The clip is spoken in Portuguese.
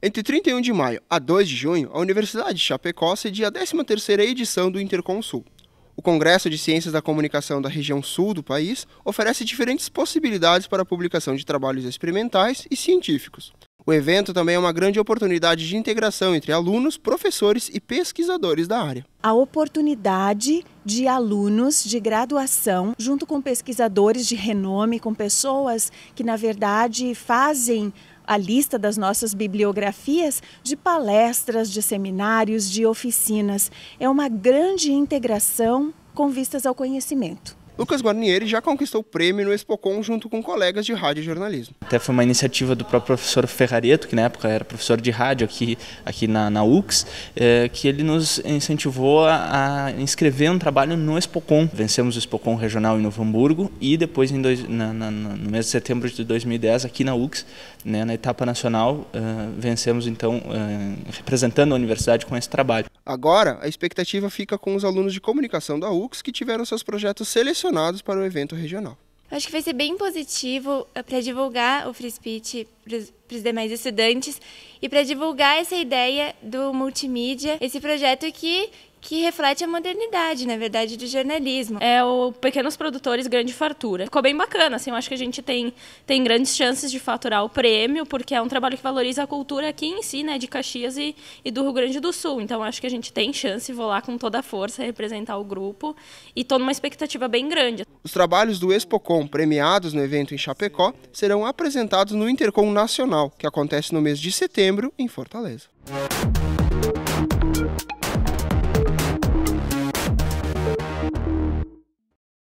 Entre 31 de maio a 2 de junho, a Universidade de Chapecó cedia a 13ª edição do Interconsul. O Congresso de Ciências da Comunicação da região sul do país oferece diferentes possibilidades para a publicação de trabalhos experimentais e científicos. O evento também é uma grande oportunidade de integração entre alunos, professores e pesquisadores da área. A oportunidade de alunos de graduação, junto com pesquisadores de renome, com pessoas que, na verdade, fazem a lista das nossas bibliografias de palestras, de seminários, de oficinas. É uma grande integração com vistas ao conhecimento. Lucas Guarnieri já conquistou o prêmio no Expocon junto com colegas de rádio e jornalismo. Até foi uma iniciativa do próprio professor Ferrareto, que na época era professor de rádio aqui, aqui na, na UX, é, que ele nos incentivou a, a, inscrever um trabalho no Expocon. Vencemos o Expocon regional em Novo Hamburgo e depois em dois, na, na, no mês de setembro de 2010, aqui na UX, né, na etapa nacional, uh, vencemos então, uh, representando a universidade com esse trabalho. Agora, a expectativa fica com os alunos de comunicação da UX que tiveram seus projetos selecionados para o evento regional. acho que vai ser bem positivo eh, para divulgar o Free Speech para os demais estudantes e para divulgar essa ideia do multimídia, esse projeto que que reflete a modernidade, na verdade, do jornalismo. É o Pequenos Produtores Grande Fartura. Ficou bem bacana, assim, eu acho que a gente tem, tem grandes chances de faturar o prêmio, porque é um trabalho que valoriza a cultura aqui em si, né, de Caxias e, e do Rio Grande do Sul. Então, acho que a gente tem chance, vou lá com toda a força representar o grupo e tô numa expectativa bem grande. Os trabalhos do Expocom, premiados no evento em Chapecó, serão apresentados no Intercom Nacional, que acontece no mês de setembro, em Fortaleza.